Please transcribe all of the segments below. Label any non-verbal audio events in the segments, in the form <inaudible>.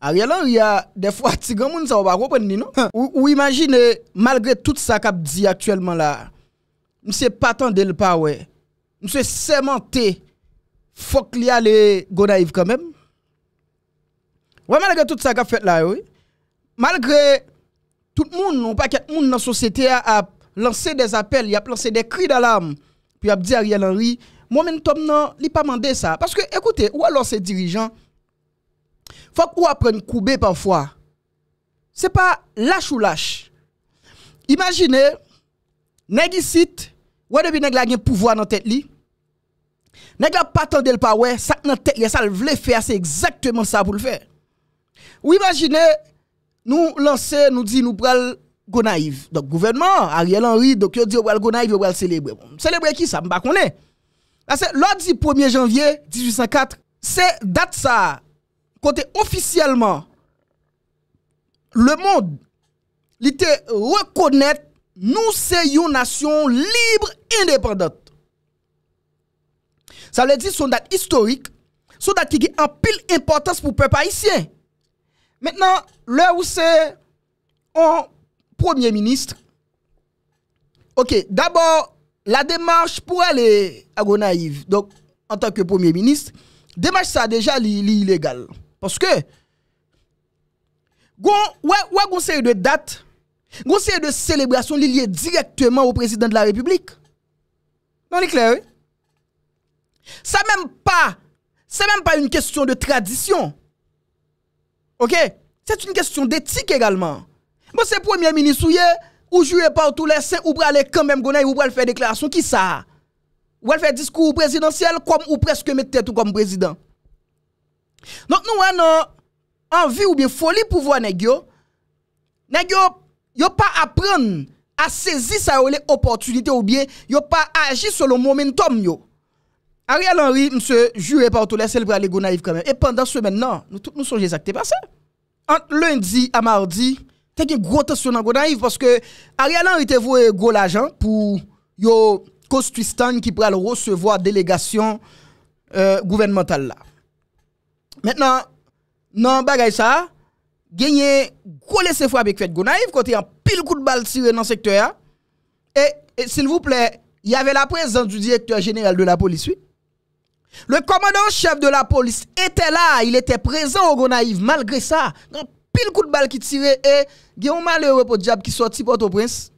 Ariel Henry ya defwa ti gen moun sa wak wapwen ni nou. Non? Ou imagine, euh, malgre tout sa kap di aktuelman la, mse patan del pa we, mse semente, fok li a le go naiv kanmem. Ou malgre tout sa kap fet la we, malgre tout moun, ou paket moun nan sosete a lanse des apel, y ap lanse des kri dalarm, pi ap di Ariel Henry, mwen men tom nan li pa mande sa. Paske ekoute, ou alo se dirijan, faut qu'on apprenne à couper parfois. Ce n'est pas lâche ou lâche. Imaginez, nèg ici, ouais depuis négla la pouvoir dans tête li. Nèg pas tant le pas ça dans tête ça faire, c'est exactement ça pour le faire. Ou imaginez nous lancer, nous dit nous pral go naïve. Donc gouvernement Ariel Henry donc yo dit pral go naïve, pral célébrer. Célébrer qui ça, m'pa connaît. Parce que l'autre dit 1er janvier 1804, c'est date ça Kon te ofisyeleman le moun li te rekonnet nou se yon nasyon libre, indepandant. Sa le di son dat historik, son dat ki ge an pil importans pou pepe haisyen. Metnan, le ou se an premier ministre, ok, d'abor la demarche pou el e agon naiv. Donk, an tanke premier ministre, demarche sa deja li ilegal. Paske, wè goun se yè de date, goun se yè de selebrasyon li liye direktèman ou prezident de la republik. Nan li kler? Sa mèm pa, sa mèm pa yon kèstyon de tradisyon. Ok? Sa yon kèstyon de etik egalman. Mwen se premier minis ou ye, ou jouè pa ou tou lè, ou pralè kèm mèm gounè, ou pralè fè deklarasyon, ki sa? Ou pralè fè diskou ou prezidentsel, kom ou preske metèt ou kom prezident. Donc nous avons hein, envie ou bien folie pour voir nèg yo. yo pas apprendre à saisir sa les opportunités ou bien yo pas agir selon momentum yo. Ariel Henry, monsieur, juré par tout les célèbres le naïf quand même. Et pendant ce maintenant, nous tous nous songeons ça Entre lundi à mardi, t'as une grosse tension dans naïf parce que Ariel Henry te voué gros l'argent pour yo Kostwistan qui pourrait recevoir délégation euh, gouvernementale là. Maintenant, dans bagay ça, gagné gros laisser fois avec il Gonaïve côté un pile coup de balle tiré dans ce secteur hein. et, s'il vous plaît, il y avait la présence du directeur général de la police. Le commandant chef de la police était là, il était présent au Gonaïve malgré ça. Un pile coup de balle qui tirait et un malheureux pour diable qui sortit pour au prince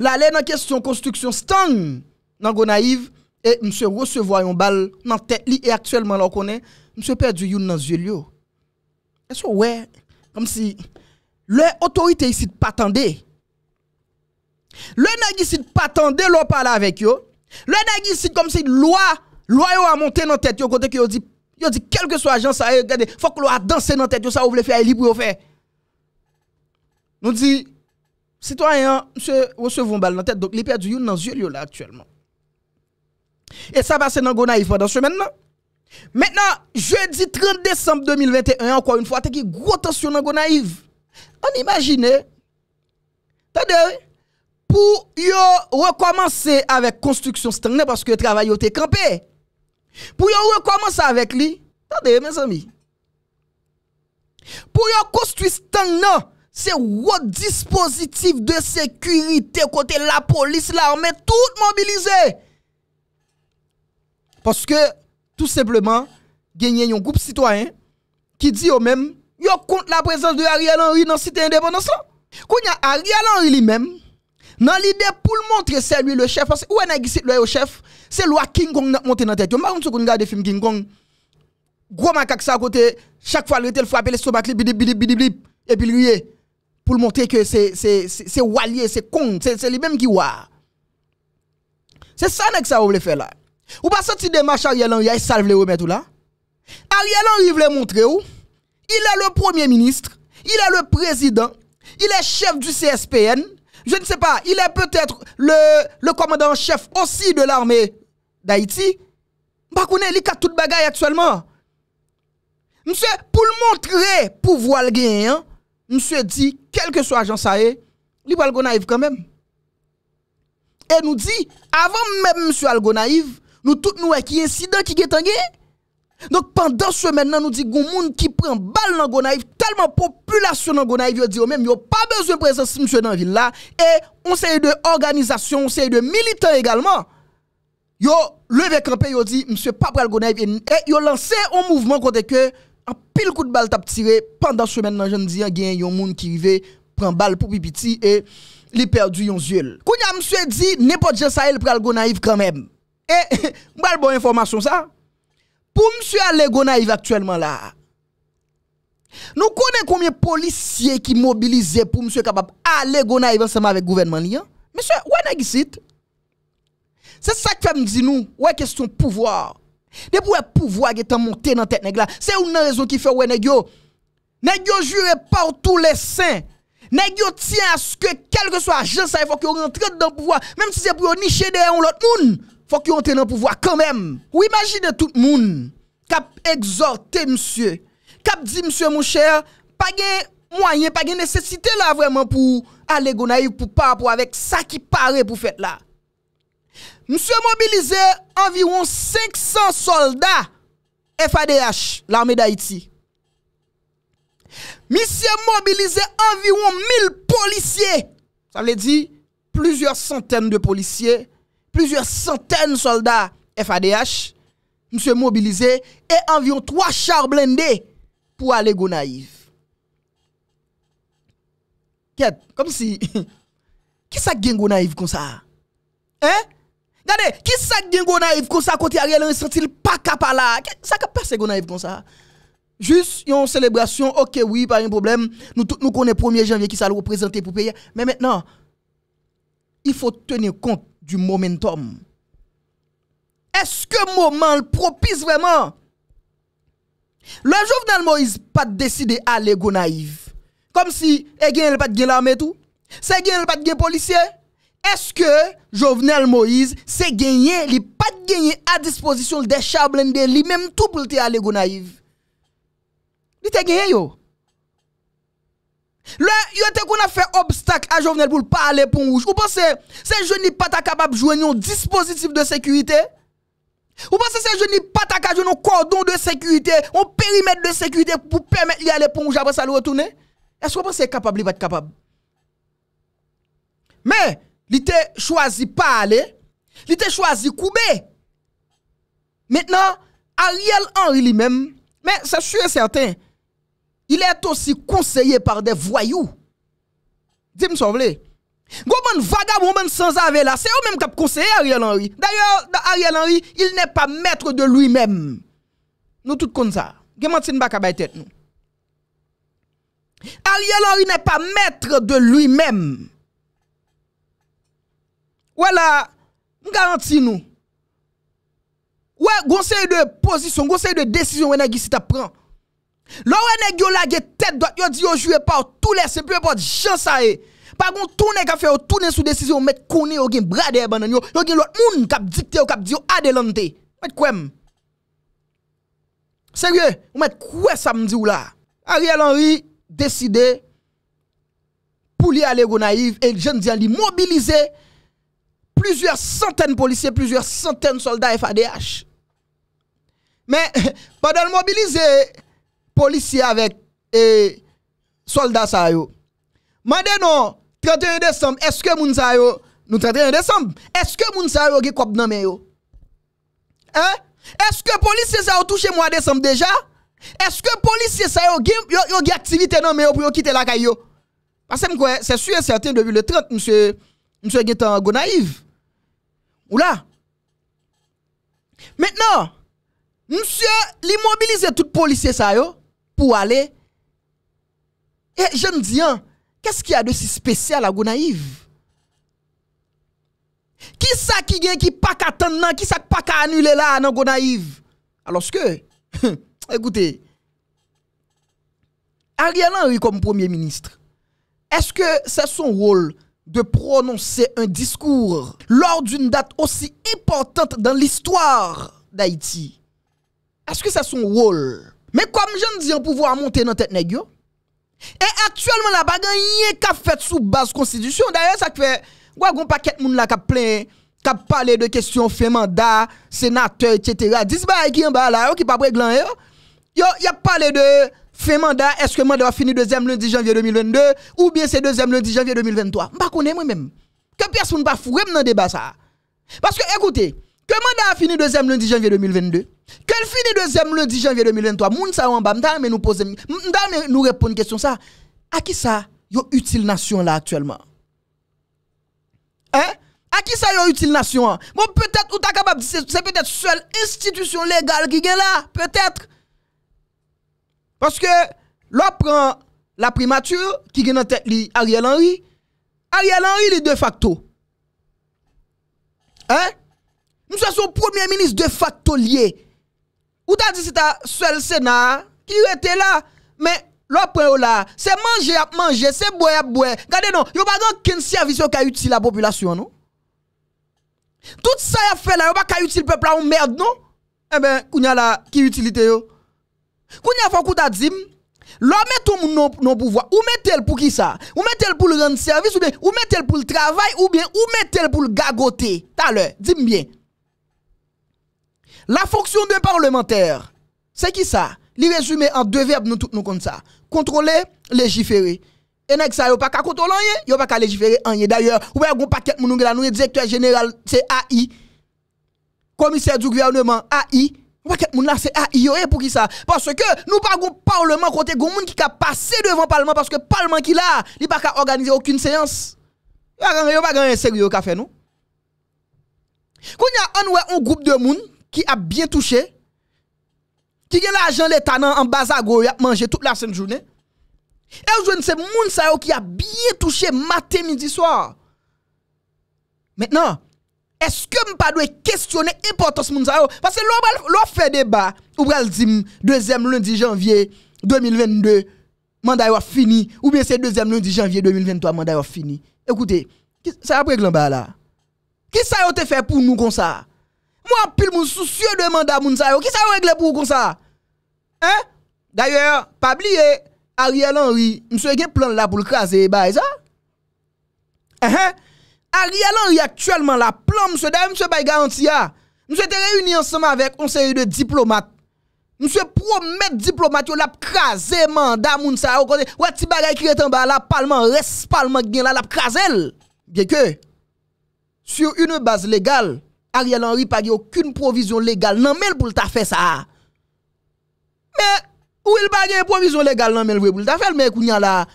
Là, dans question construction stand dans Gonaïve E mse wose voyon bal nan tet li e aktuelman la konen, mse perdi yon nan zye li yo. E so we, kom si, le otorite yisid patande. Le nagisid patande lo pala avek yo. Le nagisid kom si lwa, lwa yo a monte nan tet yo kote ki yo di, yo di kelke so a jan sa e gade, fok lo a danse nan tet yo sa ou vle fe a e li pou yo fe. Nou di, sitwa yon mse wose voyon bal nan tet, donk li perdi yon nan zye li yo la aktuelman. Et ça passe dans Naïf pendant semaine. Maintenant, jeudi 30 décembre 2021, encore une fois, a une grosse tension dans Naïf. On imagine, hein? attendez, pour recommencer avec la construction stagnée parce que le travail était campé. Pour recommencer avec lui, attendez mes amis. Pour construire stagnant, c'est votre dispositif de sécurité côté la police, l'armée, tout mobilisé. Parce que, tout simplement, gagner un groupe citoyen qui dit au même, yo contre la présence de Ariel Henry dans la cité indépendance là. Quand y a Ariel Henry lui-même, dans l'idée pour le montrer, c'est lui le chef. Parce que, où est-ce le chef? C'est loi King Kong monté dans la tête. Je ne sais pas si vous film King Kong. Gros macaque ça à côté, chaque fois, il était frappé l'estomac, bidip, bidip, bidip, bidip, et puis lui pour montrer que c'est Walier, c'est Kong, c'est lui-même qui wa. C'est ça que ça voulez faire là. Ou pas senti démarche Ariel Henry, ça veut remettre là. Ariel Henry veut montrer où il est le premier ministre, il est le président, il est chef du CSPN, je ne sais pas, il est peut-être le, commandant chef aussi de l'armée d'Haïti. Bah, qu'on est tout bagaille actuellement. Monsieur, pour le montrer, pour voir le hein, monsieur dit, quel que soit Jean ça est, il va le quand même. Et nous dit, avant même monsieur Algonaïve, Nou tout nou ek yon sida ki getan gen? Donk pandan semen nan nou di goun moun ki pren bal nan Gonaiv, talman populasyon nan Gonaiv yo di yo men, yo pa bezon prezonsi msye nan villa, e onseye de organizasyon, onseye de militan egalman, yo leve kampen yo di msye pa pral Gonaiv, e yo lanse yon mouvman kote ke, apil kout bal tap tire, pandan semen nan gen di yon moun ki ve pren bal pou pipiti, e li perdu yon zyel. Koun ya msye di, nepo dje sa el pral Gonaiv kwen men, Et, eh, <laughs> m'bal bonne information ça. Pour monsieur Alegonaïve actuellement là. Nous connaissons combien de policiers qui mobilisent pour monsieur capable aller Gonaïve ensemble avec le gouvernement lien. Monsieur, où est-ce C'est ça que me dit nous, ouais question pouvoir. Depuis le pouvoir qui est monté dans tête là, c'est une raison qui fait où nèg yo. Nèg yo juré par tous les saints. Nèg yo tient à ce que quel que soit agent ça il faut que rentre dans le pouvoir, même si c'est pour nicher derrière l'autre monde. Fok yon tenen pou vwa kanmen. Ou imagine tout moun kap exorte msye. Kap di msye mou chè, pa gen mwanyen, pa gen nesesite la vweman pou ale gona yon pou pa, pou avek sa ki pare pou fet la. Msye mobilize environ 500 soldat FADH, l'armè d'Haïti. Msye mobilize environ 1000 polisye. Sa vle di, plusieurs centènes de polisye. plusieurs centaines de soldats FADH, monsieur mobilisés et environ trois chars blindés pour aller go naïf. Comme si... <laughs> qui ça gagne go naïve comme ça Hein Regardez, qui ça gagne go comme ça côté Ariel Henry senti pas capable là Ça qui passe go comme ça Juste une célébration, ok oui, pas un problème. Nous tous nous connaissons 1er janvier qui ça pour payer. Mais maintenant, il faut tenir compte du momentum. Est-ce que moment propice vraiment? Le Jovenel Moïse pas décidé à Lego naïf. Comme si eh, il pas de l'armée tout. C'est gagné pas de policier. Est-ce que Jovenel Moïse s'est gagné, il pas gagné à disposition des chars de lui même tout pour aller naïf. Il t'a gagné yo. Le, yote qu'on a fait obstacle à Jovenel pour parler pour rouge. Vous pensez, ces jeunes pas capable de jouer un dispositif de sécurité? Vous pensez, ces jeunes pas capable de un cordon de sécurité, un périmètre de sécurité pour permettre d'aller pour rouge après ça le retourner? Est-ce que vous pensez capable ou pas capable? Mais, il était choisi pas aller, il était choisi couper. Maintenant, Ariel Henry lui-même, mais c'est sûr et certain, il est aussi conseillé par des voyous. Dis-moi, s'il Goman vagabond man sans ave c'est eux même qui conseillé Ariel Henry. D'ailleurs, Ariel Henry, il n'est pas maître de lui-même. Nous tous comme ça. Gemantin tête nous. Ariel Henry n'est pas maître de lui-même. Voilà, nous garantis nous. Ouais, conseil de position, conseil de décision, on a qui si prend. Lò wè nè gyo la gè tèt dò, yon di yo jwe pa ou tout lè, se pwè pot jen sa e. Pa kon toune ka fè ou toune sou desisyon ou mèt koni ou gen brade e banan yo, yo gen lòt moun kap dikte ou kap diyo adelante. Mèt kwèm? Sèrye, ou mèt kwè sa mdi ou la? Ariel Henry deside pou li ale go naiv, el jen diyan li mobilize, plizwe santèn polisye, plizwe santèn solda FADH. Mè, <laughs> pa don mobilize e, policiers avec et eh, soldats ça yo. Mande non 31 décembre, est-ce que moun sa yo nous 31 décembre, est-ce que moun sa yo gen kop nan men yo? Hein? Est-ce que policiers ça yo touché moi décembre déjà? Est-ce que policiers ça yo gen yo, yo activité nan men yo pour quitter la caille Parce que c'est sûr et certain depuis le 30 monsieur monsieur Getan Gonaïve. Ou Oula. Maintenant, monsieur l'immobilise tout policier ça yo pour aller. Et je me dis, hein, qu'est-ce qu'il y a de si spécial à Gonaïve Qui ça qui gagne qui pas qu'attendre qui ça pas qu'à annuler là à Gonaïve Alors que, <laughs> écoutez, Ariel Henry comme Premier ministre, est-ce que c'est son rôle de prononcer un discours lors d'une date aussi importante dans l'histoire d'Haïti Est-ce que c'est son rôle mais comme je dis, on pouvoir monter dans tête nèg Et actuellement la pas n'est qu'a fait sous base constitution. D'ailleurs ça fait quoi gon paquet moun la qui plein qui parlé de questions fait mandat, sénateur etc. Dis moi qui en bas là qui pas réglant yo. Yo y a parlé de fait mandat, est-ce que mandat va finir deuxième lundi janvier 2022 ou bien c'est deuxième lundi janvier 2023. pas connais moi même. Que personne pas faire dans débat ça. Parce que écoutez, que mandat a fini deuxième lundi janvier 2022. Quel 2 deuxième lundi janvier 2023. Moun sa en bas, mais nous poser, nous répondre une question ça. À qui ça y yo utile nation là actuellement? Hein? À qui ça y yo utile nation? Bon peut-être ou t'as capable c'est peut-être seule institution légale qui est là, peut-être. Parce que l'on prend la primature qui est en tête li Ariel Henry. Ariel Henry il est de facto. Hein? Mwen se son premier minis de fak to liye. Ou ta di si ta sel senar ki yo ete la. Men, lò preyo la. Se manje ap manje, se boye ap boye. Gade non, yo pa don kin servisyon ki a uti la populasyon nou. Tout sa ya fe la, yo pa ki a uti l'pepla ou mèrd nou. E ben, kounya la ki utilite yo. Kounya fò kou ta di, lò metou moun non pouvoi. Ou metel pou ki sa? Ou metel pou l'renn servisyon? Ou metel pou l'travay ou bien? Ou metel pou l'gagote? Ta lè, di mbyen. La fonction de parlementaire, c'est qui ça Il résumé en deux verbes, nous tous nous comme ça. Contrôler, légiférer. Et nèg ça yo pas qu'à contrôler n'y a pas ka légiférer rien. D'ailleurs, ou ben un paquet moun là nous directeur général c'est AI. Commissaire du gouvernement AI. Paquet moun là c'est AI pour qui ça Parce que nous pas un parlement côté qui a passé devant parlement parce que parlement qui là, il pas qu'à organiser aucune séance. a pas de sérieux ka faire nous. y a un groupe de monde qui a bien touché, qui a l'argent l'État en bas à gauche, a mangé toute la semaine journée. Et aujourd'hui, c'est moun qui a bien touché matin, midi, soir. Maintenant, est-ce que je pas dois questionner l'importance de ça Parce que l'on fait débat, ou le dit deuxième lundi janvier 2022, mandat est fini, ou bien c'est deuxième lundi janvier 2023, mandat est fini. Écoutez, ça a pris là. Qui ça a été fait pour nous comme ça Mwa pil moun sou sye de manda moun sa yo. Ki sa yo regle pou kon sa? Hein? D'ayor, pabliye, Ariel Henry, mswe gen plan la pou l'kaze bay, sa? Hein? Ariel Henry, aktuelman la plan mswe. D'ayor, mswe bay garanti ya. Mswe te reyuni ansama vek konseri de diplomat. Mswe promet diplomat yo la p'kaze manda moun sa yo. Wè ti bagay kiretan ba la palman res palman gen la la p'kaze l. Gen ke? Syo yon base legal, Ariel Henry pas aucune provision légale non mais pour t'a fait ça. Mais où il pas une provision légale non mais pour t'a fait mais kounya là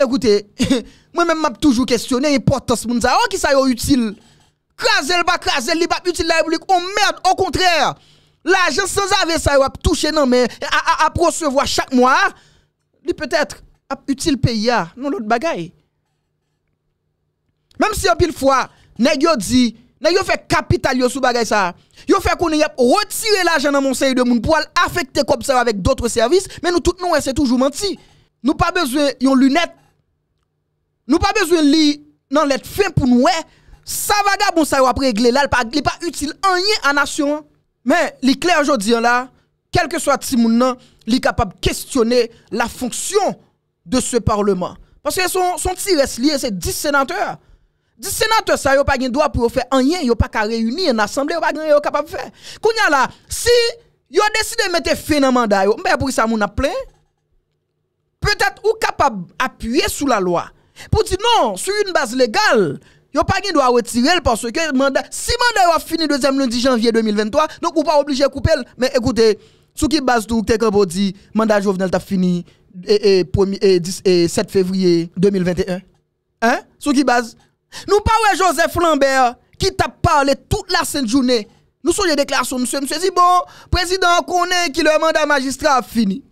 écoutez <laughs> moi même m'a toujours questionné importance moun ça oh, qui ça utile Krasel pas krasel li pas utile la République on oh, merde au contraire l'argent sans avoir ça a touché non mais à recevoir chaque mois li peut-être utile pays ah, non l'autre bagaille même si en pile fois nèg yo dit Nan yo fe kapital yo sou bagay sa. Yo fe konye rep retire la jen nan monsayi de moun pou al afekte kopser avèk dotre servis. Men nou tout nou e se toujou manti. Nou pa bezwe yon lunet. Nou pa bezwe li nan let fin pou nou e. Sa vaga monsayi wapre e gley lal pa gley pa util anye anasyon. Men li kler jodi an la. Kelke swa ti moun nan li kapab kestyone la fonksyon de se parleman. Panse son ti wes li e se dissenanteur. Le sénateurs ça a pas de droit pour faire rien, a pas qu'à réunir en assemblée, a pas gain capable faire. Kounya là, si vous décidé de mettre fin dans mandat yo, pour ça mon a Peut-être ou capable d'appuyer sur la loi pour dire non, sur une base légale. n'avez pas de droit retirer parce que mandat si mandat a fini deuxième lundi janvier 2023, donc ou pas obligé couper mais écoutez, sur qui base tout t'es comme le mandat Jovenel t'a fini et, 7 février 2021. Hein? Sur qui base nous parlons Joseph Lambert qui t'a parlé toute la sainte journée. Nous sommes les déclarations, monsieur. Monsieur dit, bon, président connaît qui le mandat magistrat a fini.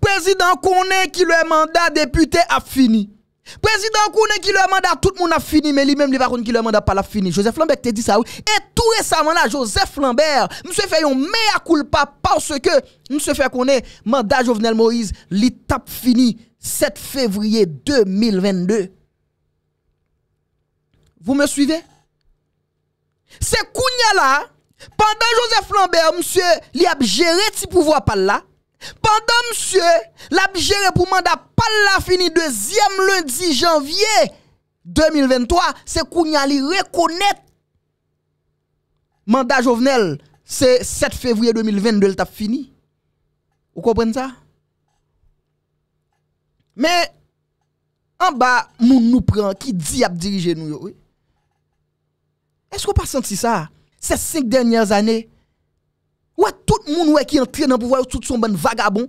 Président connaît qui le mandat député a fini. Président connaît qui le mandat tout le monde a fini, mais lui-même, il va qui le mandat pas l'a fini. Joseph Lambert t'a dit ça, Et tout récemment, là, Joseph Lambert, monsieur fait un meilleur culpa parce que monsieur fait connaît mandat Jovenel Moïse, l'étape fini 7 février 2022. Vous me suivez C'est Kounia là, pendant Joseph Lambert, monsieur, il a géré ce pouvoir par là. Pendant monsieur, il a géré pour mandat par là fini deuxième lundi janvier 2023, c'est Kounia reconnaît reconnaître mandat Jovenel, c'est 7 février 2022 il a fini. Vous comprenez ça Mais en bas, nous nous prend qui dit à diriger nous oui. Esko pa santi sa? Se 5 dennyers ane? Ou a tout moun wè ki entrenan pou wè ou tout son bon vagabon?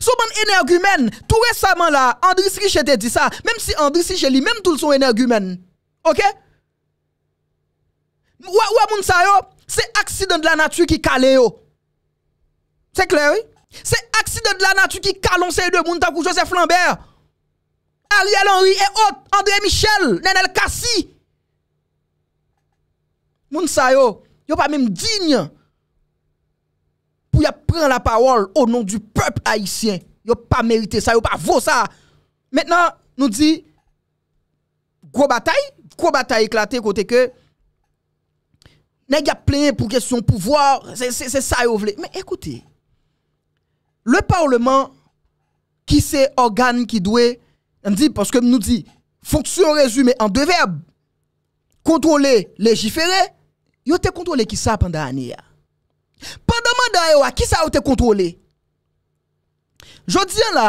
Son bon energu men? Tout resaman la, Andris Riche etè di sa. Mem si Andris Riche li, mem tout son energu men. Ok? Ou a moun sayo? Se aksidant la natu ki kale yo. Se kleri? Se aksidant la natu ki kalon se yu de moun takou Jose Flambert. Ariel Henry et autres, André Michel, Nenel Kassi. moun sa yo, pas même digne pour y prendre la parole au nom du peuple haïtien. Yo pas mérité ça, yo pas vaut ça. Maintenant, nous dit gros bataille, gros bataille éclatée côté que nèg a plein pour question pouvoir, c'est c'est ça yo vle. Mais écoutez, le parlement qui c'est organe qui doit on dit parce que nous dit fonction résumée en deux verbes contrôler, légiférer Yo te kontrole ki sa pandan ane ya? Pandan mandan yo a, ki sa yo te kontrole? Jodien la,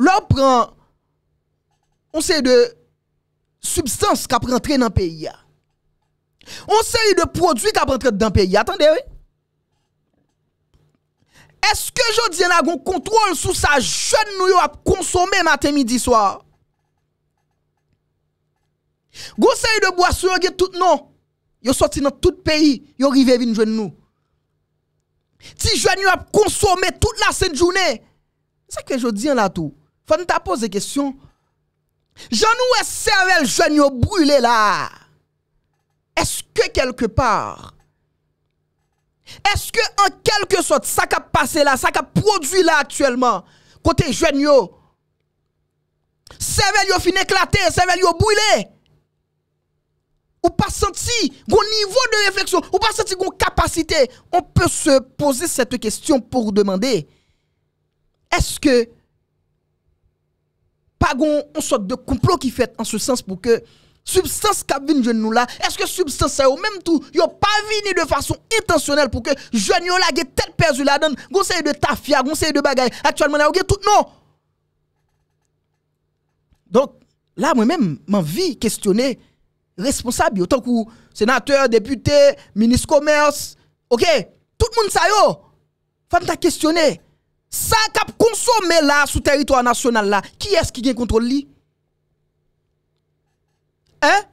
lò pran, on se y de substans ka prantre nan peyi ya. On se y de prodwi ka prantre nan peyi ya. Atande we? Eske jodien la, kon kontrole sou sa jen nou yo a konsome maten midi swa? Gonsaï de boisson, yon tout non. Yo sorti dans tout pays, yo rivé vin jouen nous. Si jeune yo a consommé toute la sainte journée. C'est que je dis là tout. Faut nous poser question. J'en est cervelle jeune yo brûlé là. Est-ce que quelque part est-ce que en quelque sorte ça qui a passé là, ça qui a produit là actuellement côté jeune yo servel yo fin éclaté, cervelle yo brûlé ou pas senti bon niveau de réflexion, ou pas senti bon capacité, on peut se poser cette question pour demander est-ce que pas gon on sorte de complot qui fait en ce sens pour que substance cabine de nous là est-ce que substance ça ou même tout yon pas venu de façon intentionnelle pour que jeune yon là gè perdu là dedans conseil de tafia conseil de bagaille actuellement là tout non donc là moi-même m'envie questionner responsab yotan kou senatèr, deputè, minis komers, ok, tout moun sa yo, fan ta kestyonè, sa kap konsome la sou teritwa nasyonal la, ki es ki gen kontrol li? Hein?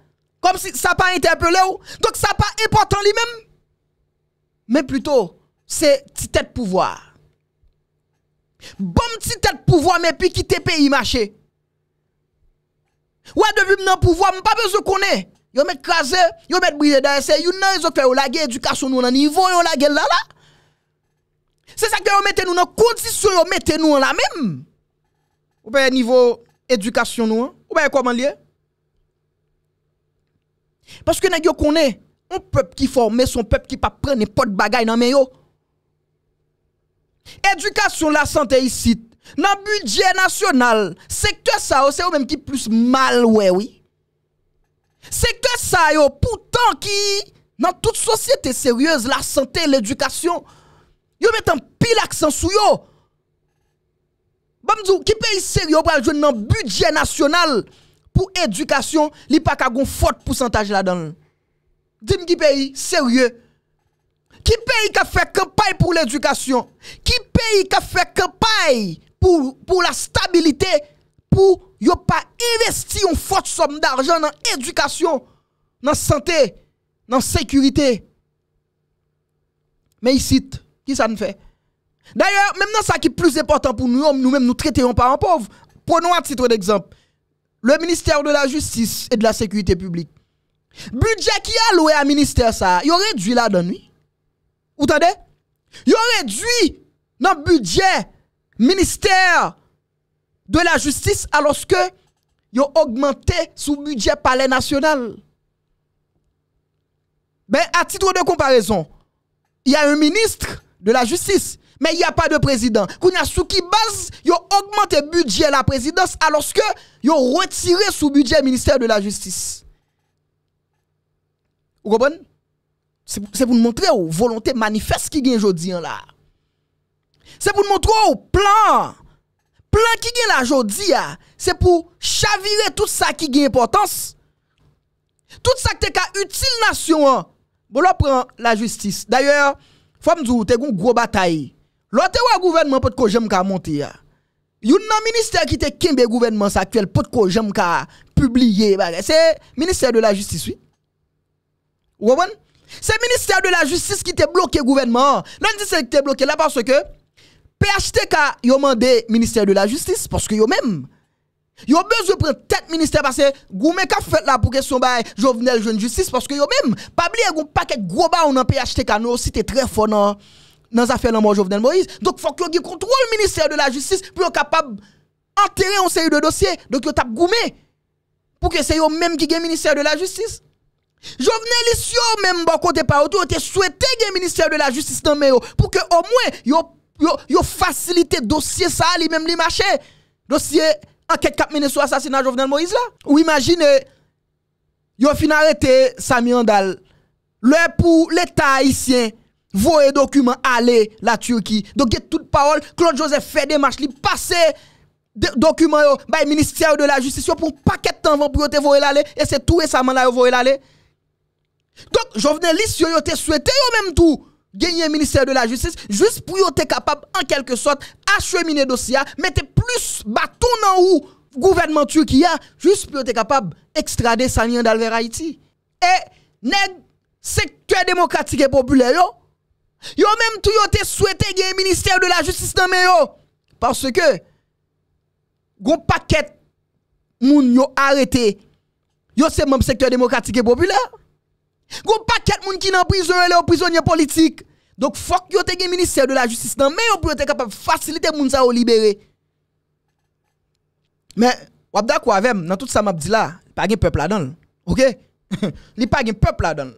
Kom si sa pa interpele ou, dok sa pa important li men, men pluto, se ti tèd pouvoar. Bon ti tèd pouvoar, men pi ki te pe yi mache. Ou a devib nan pouvoa, mwen pa bezou konè. Yon mè krasè, yon mè bwize da ese, yon nan yon zokè, yon lage edukasyon nou an nan nivou, yon lage lala. Se sa kè yon mète nou nan kondisyon, yon mète nou an la mèm. Ou bè yon nivou edukasyon nou an, ou bè yon koman liè. Paske nan yon konè, yon pep ki forme, yon pep ki pa prene, yon pot bagay nan mè yo. Edukasyon la sante yi sit. Nan budget nasyonal Sektor sa yo, se yo menm ki plus mal wewi Sektor sa yo, poutan ki Nan tout sosyete seryose La sante, l'edukasyon Yo met an pil aksan sou yo Bamdou, ki peyi seryose Nan budget nasyonal Pou edukasyon Li pa ka gon fote pousantaj la dan Din ki peyi seryose Ki peyi ka fek kapay pou l'edukasyon Ki peyi ka fek kapay pour, la stabilité, pour ne pas investir une forte somme d'argent dans l'éducation, dans la santé, dans la sécurité. Mais ici, qui ça nous fait D'ailleurs, même dans ça qui est plus important pour nous, nous-mêmes, nous traiterons pas en pauvre. Prenons un titre d'exemple le ministère de la Justice et de la Sécurité publique. Budget qui a loué à ministère ça, il réduit là donne. nuit Vous entendez? Il réduit dans budget ministère de la justice alors que ont augmenté sous budget palais national. Mais à titre de comparaison, il y a un ministre de la justice, mais il n'y a pas de président. Qu'on a sous qui base, ils ont augmenté budget la présidence alors que vous ont retiré sous budget ministère de la justice. Vous comprenez? C'est pour nous montrer la volonté manifeste qui gagne aujourd'hui hein, là. C'est pour montrer au plan. Plan qui gagne la journée. c'est pour chavirer tout ça qui gagne importance. Tout ça qui est utile nation. Hein. Bon, là prend la justice. D'ailleurs, faut me dire, une grosse bataille. L'autre gouvernement pour que j'aime monter. a un ministère qui te kembe gouvernement actuel pour que j'aime ka publier. C'est ministère de la justice, oui. Vous C'est ministère de la justice qui est bloqué gouvernement. Non, c'est qui te bloqué là parce que PHTK, yo mandé ministère de la justice parce que yo même Yo besoin prendre tête ministère parce que goumé ka fait la pour question bail Jovenel jeune justice parce que yo même pas oublier gon paquet gros baon dans PHTK nous aussi, t'es très fort dans dans affaire dans Jovenel Moïse. Donc faut que yo contrôle ministère de la justice pour yo capable enterrer un série de dossiers. Donc yo tap goumé pour que c'est yo même qui le ministère de la justice. Jovenel yo même bon côté par autour souhaité le ministère de la justice dans pour que au moins yo Yo fasilite dosye sa li menm li mache. Dosye anket kapmine sou asasina Jovenel Moïse la. Ou imagine yo finarete Samy Andal. Le pou leta haisyen voye dokumen ale la Turki. Donk get tout parol Claude Joseph Fede mache li pase dokumen yo by Ministère de la Justice yo pou paket tan van pou yo te voye la le. E se tou esaman la yo voye la le. Donk Jovenel Moïse yo yo te souete yo menm tou. gagner ministère de la justice juste pour être capable en quelque sorte acheminer dossier mettre plus bâton dans ou gouvernement turc a juste pour être capable extrader lien d'alver Haïti et nèg secteur démocratique et populaire yo yo même tout yo souhaité gagner ministère de la justice dans yo parce que gon paquet moun yo arrêté yo c'est même secteur démocratique et populaire Gon paquet moun qui nan prison et les prisonniers politiques. Donc faut que te gen ministère de la justice nan mais pour être capable de faciliter moun sa ou libéré Mais wap d'accord avec dans tout ça il n'y a pas de peuple là-dedans. OK Li pas de peuple là-dedans.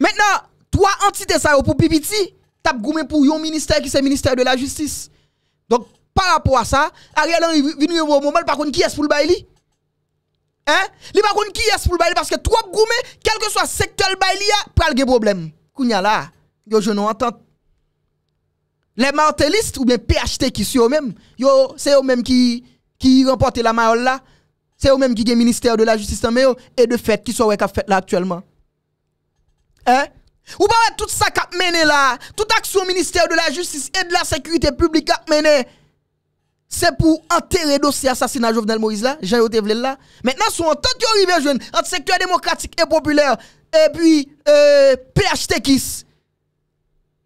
Maintenant, trois entités ça pour pipiti tap goumé un yon ministère qui le ministère de la justice. Donc par rapport à ça, Ariel Henry vient au moment par contre qui est pour le bail Hein? Li pa koun ki yes pou parce que trop goumé, quel que soit secteur bay li a, pral gen problème. Kounya là, yo je non entente. Les martelistes ou bien PHT qui sont eux-mêmes, yo c'est eux-mêmes qui qui remportent la maille là, c'est eux-mêmes qui le ministère de la justice en et de fait qui sont ouais fait là actuellement. Hein? Ou pas tout ça a mené là, toute action ministère de la justice et de la sécurité publique a mené se pou anterre dosi asasina jovnel Moïse la, jan yo te vle la. Mètena sou an, tan ki yo rivè jwen, antisektuè demokratik e popüler, e pi, e, euh, PHTKIS.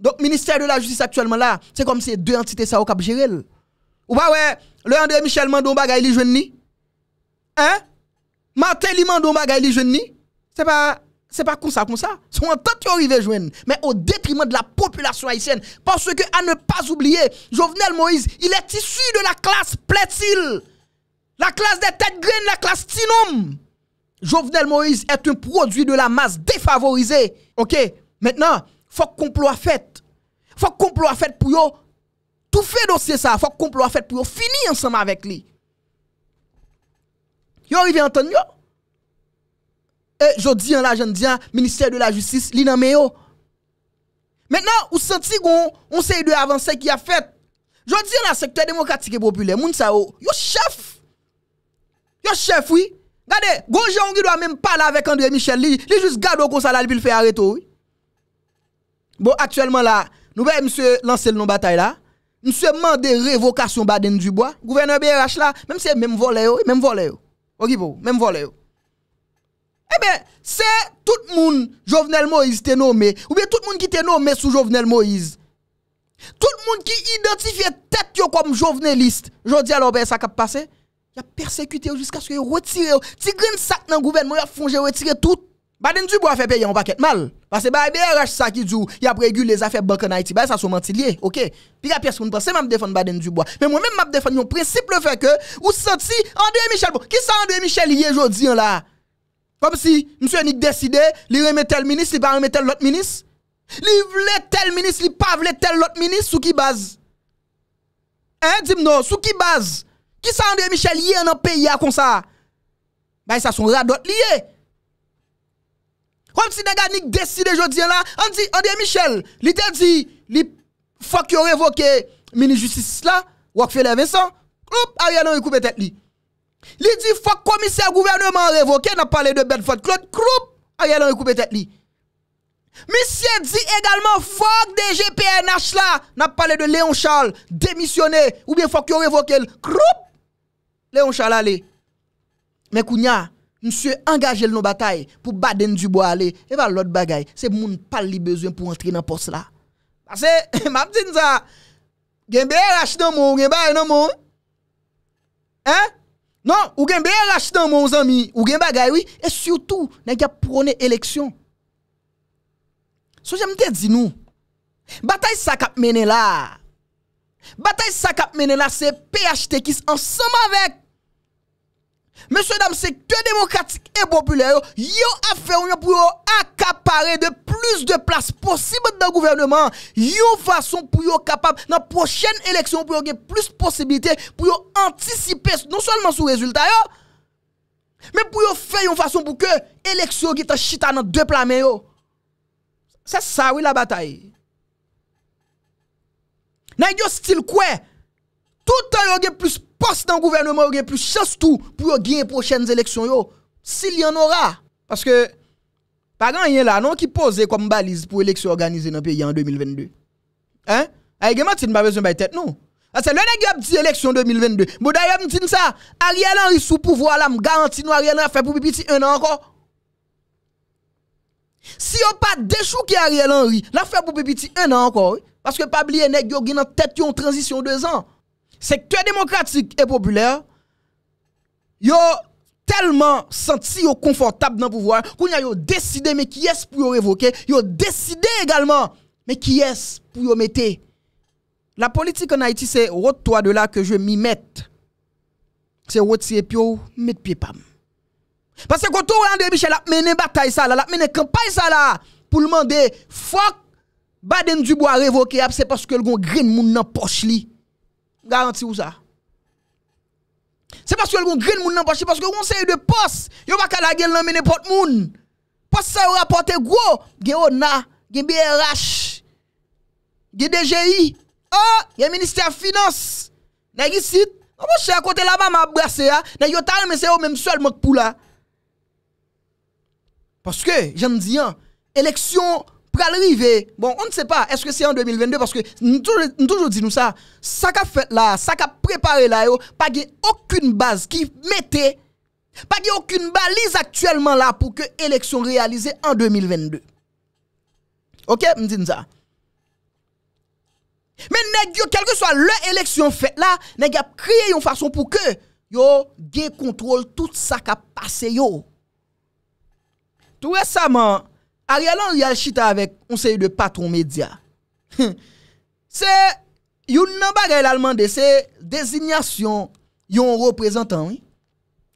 Dok, Ministèr de la Jusice aktuellement la, se kom se, de entité sa wakab jerel. Ou pa wè, Leandre Michel mandoumba gaili jwen ni? Hein? Martelimandoumba gaili jwen ni? Se pa... c'est pas comme ça, comme ça. Son entente qui arrive jouer, mais au détriment de la population haïtienne. Parce que, à ne pas oublier, Jovenel Moïse, il est issu de la classe plaît La classe des têtes graines, la classe Tinum. Jovenel Moïse est un produit de la masse défavorisée. OK? Maintenant, faut complot fait. Faut complot fait pour yo tout fait dossier ça. Faut complot fait pour yo finir ensemble avec lui. Yo à entendre yo? Eh, jodi an la jen diyan, Ministère de la Justice, li nan mè yo. Mè nan, ou senti goun, on se y de avanse ki a fèt. Jodi an la sektè demokratikè populè, moun sa yo, yo chef! Yo chef, oui! Gade, goun jengi do a mèm pala avèk André Michel, li, li jous gado kon sa lalipil fè areto, oui. Bon, aktuellement la, nou bè msè lanse loun batay la, msè mande revokasyon baden djibwa, gouverneur BRH la, mèm se mèm vole yo, mèm vole yo. Ok pou, bon, mèm vole yo. Ebe, eh se tout moun Jovenel Moïse te nomé, oube tout moun ki te nomé sou Jovenel Moïse. Tout moun ki identifiye tet yo kom Joveneliste. Jodi alo beye sa kap pase, ya persekute yo jusqu'a sou yo retire yo. Tigrin sak nan gouven, moun ya fongye yo retire tout. Baden Dubois fe peye yon paket mal. Pase ba ebe eh RH sa ki djou, ya pregule les afeb baka naiti, ba e sa sou mantilye, oke. Pi ya piye se moun prese, moun ap defan Baden Dubois. Pe moun moun ap defan yon prensip le feke, ou se ti André Michel. Ki bon, sa André Michel yon jodi ala? Kom si, msye nik deside, li reme tel minis, li pa reme tel lot minis? Li vle tel minis, li pa vle tel lot minis, sou ki baz? E, dim nou, sou ki baz? Ki sa, André Michel, ye nan peye akonsa? Bay, sa son radot li ye. Kom si, nega, nik deside, jodi en la, André Michel, li tel di, li fok yon revoke mini-justis la, wakfele Vincent, oup, a yon nan yon koupe tet li. Li di fok komiser gouvernement revoke na pale de Bedford Klot krop A ye lan re koupe tet li Misye di egalman fok de GPNH la Na pale de Leon Charles Demisyone ou bien fok yo revoke Krop Leon Charles a li Men kou nya Mse engaje l nou batay Pou baden djibwa a li E va lot bagay Se moun pal li bezwen pou antri nan pos la Pase <laughs> mabdi nza Genbe LH nan moun Genbay nan moun Hein Nan, ou gen beye rach nan moun zanmi, ou gen bagay wè, e syoutou nan gen prone eleksyon. So jèm te di nou, batay sakap mènen la, batay sakap mènen la se PHT kis ansanm avèk. Mèsyon dam se kè demokratik e bopulè yo, yo a fè ou yo pou yo akapare de PHT. plus de place possible dans le gouvernement, une façon pour être capable, dans la prochaine élection, pour avoir plus de possibilités, pour anticiper non seulement sous résultat, mais pour faire une façon pour que l'élection qui est chita dans deux plans. C'est ça, oui, la bataille. Nan yo style quoi? Tout le temps yo gen plus poste dans le gouvernement, yo gen plus chance tout pour gagner les prochaines élections S'il y en aura parce que pas rien là, non, qui pose comme balise pour l'élection organisée dans le pays en 2022. Hein? Avec Martin, pas besoin de tête, non. C'est le nègre qui a dit élection 2022. Mais d'ailleurs, me dit ça. Ariel Henry sous pouvoir là, me garantit nous Ariel Henry fait pour petit un an encore. Si on pas déchouqué Ariel Henry, la fait pour petit un an encore. Parce que pas oublier nèg yo en tête yon transition deux ans. Secteur démocratique et populaire. Yo tellement senti au confortable dans le pouvoir qu'on a décidé mais qui est ce pour le révoquer il a décidé également mais qui est ce pour le mettre la politique en Haïti c'est retourne-toi de là que je m'y mette c'est retirer pio, mettre pied pam parce que quand André Michel a mené bataille ça là a mené campagne ça là pour demander fuck Baden Dubois révoqué c'est parce que le gon green moun nan poche li garanti ou ça c'est parce que le grand monde dans parce que on série de poste. yo pas la dans n'importe monde. Poste ça gros, BRH, ah, oh DGI. ministère finance. à côté la maman a, yo mais c'est même seulement Parce que j'aime dire hein, élection arriver. Bon, on ne sait pas. Est-ce que c'est en 2022 parce que nous toujours dit nous ça, ça a fait là, ça a préparé là yo, pas aucune base qui mettait pas aucune balise actuellement là pour que élection réalisée en 2022. OK, me dit ça. Mais nèg quelle que soit l'élection faite là, nèg a créé une façon pour que yo gain contrôle tout ça qui a passé yo. Tout récemment, A realan yal chita avek onseye de patron medya. <laughs> Se yon nan bagay lalman de se desinyasyon yon reprezentan, oui?